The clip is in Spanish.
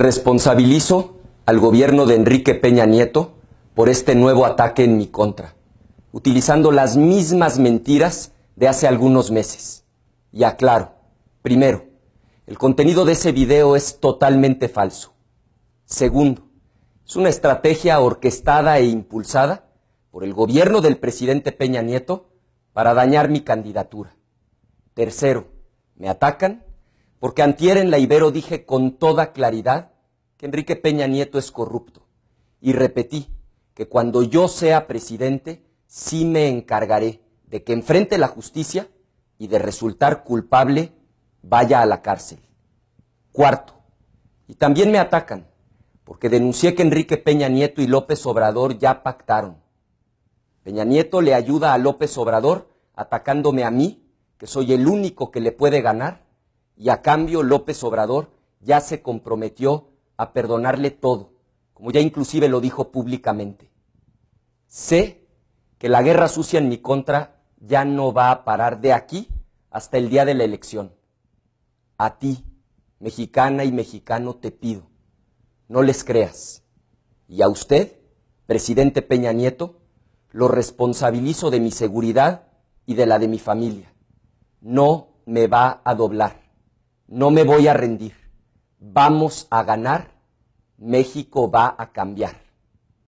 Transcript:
Responsabilizo al gobierno de Enrique Peña Nieto por este nuevo ataque en mi contra, utilizando las mismas mentiras de hace algunos meses. Y aclaro, primero, el contenido de ese video es totalmente falso. Segundo, es una estrategia orquestada e impulsada por el gobierno del presidente Peña Nieto para dañar mi candidatura. Tercero, me atacan porque antier en la Ibero dije con toda claridad que Enrique Peña Nieto es corrupto. Y repetí que cuando yo sea presidente, sí me encargaré de que enfrente la justicia y de resultar culpable vaya a la cárcel. Cuarto, y también me atacan, porque denuncié que Enrique Peña Nieto y López Obrador ya pactaron. Peña Nieto le ayuda a López Obrador atacándome a mí, que soy el único que le puede ganar y a cambio López Obrador ya se comprometió a perdonarle todo, como ya inclusive lo dijo públicamente. Sé que la guerra sucia en mi contra ya no va a parar de aquí hasta el día de la elección. A ti, mexicana y mexicano, te pido, no les creas. Y a usted, presidente Peña Nieto, lo responsabilizo de mi seguridad y de la de mi familia. No me va a doblar no me voy a rendir. Vamos a ganar. México va a cambiar.